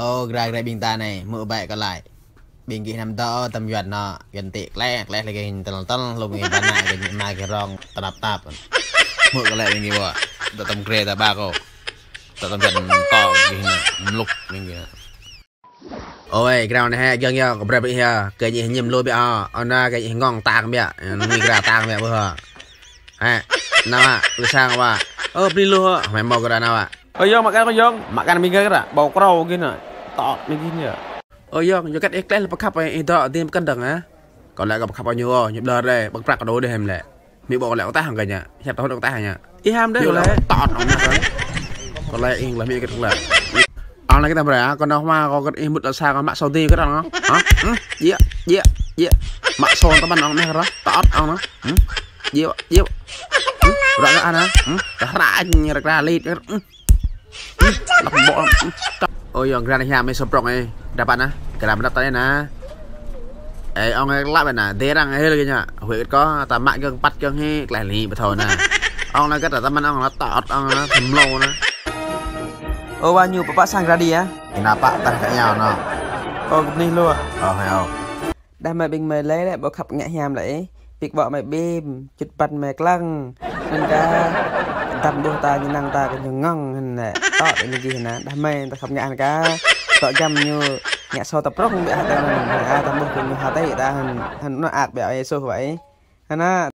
អូក្រៃក្រៃបៀងតាណែមើលបែកក៏ឡាយបៀងគេណាំតអូតាមយត់ណោយន្តិក្លែក្លែលេគេតលតលលោកគេបានណាគេណាគេរងតដាប់តាប់មើលក៏ឡាយនេះវ៉ាតតាមក្រេតាបាកអូតតាមយត់តគេណាលុកវិញគេអូយក្រៅនេះហែយើងយកកំប្រាប់នេះគេញញឹមលុយបិអអណាគេងងតាកមៀនេះក្រាតាកមៀបើហ៎ណាវាសាងវ៉ាអូព្រីលុហ៎ហ្មែមកក្រាណាវ៉ាអើយើងមកកាត់ក៏យើងមកកាត់មីងគេណាបោក្រោគេណាតអត់មីងគេអើយើងយកកាត់អេក្លេសបកាប់អេតអត់ទៀតកិនដឹងណាក៏ឡាក់ក៏បកាប់អញយោញឹមដរដែរបកាប់ក៏ដូរដែរហឹមឡាមីបោឡាក់តាហងកញ្ញាញាប់តោះដល់តាហញ្ញាអ៊ីហាមដែរឡាតអត់អត់ក៏ឡាក់អ៊ីងឡាមីគេឡាអស់ឡាគេតែប្រាក៏នោះមកក៏គាត់អ៊ីមុតដល់សាក៏ម៉ាក់សូទីគាត់អត់ហ៎យេយេយេម៉ាក់សូនតបានអងនេះរ៉តអត់អងណាយេយេរកអាណាតរ៉ាញរករាលីត Ôi ông ra hả mấy sập rộng ấy đáp bạn á Cái làm đáp tay nè Ê ông ấy lại bạn nè Thế răng ấy là cái nhá Huệ có tà mạng cưng bắt cưng hê Lại lì bà thôi nè Ông là cái tà tâm ăn ông là tọt Ông là thầm lâu nè Ô bao nhiêu bà sang ra đi á Thì nà bà tăng cả nhau nè Ô cũng đi luôn Ờ hay không Đàm mẹ bình mày lấy lại bỏ khắp ngã hàm lại Việc bỏ mẹ bêm Chụt bật mẹ lăng Nên cả Tâm đua ta như năng ta cái nhường ngon ណែតតនិយាយណាដែរមែនតែខំញ៉ាំកាតចាំញូញ៉ាសតប្រុសវាតែអាតែមកញូហាតែដែរហ្នឹងអាក់បែអីសូវໄວហ្នឹងណា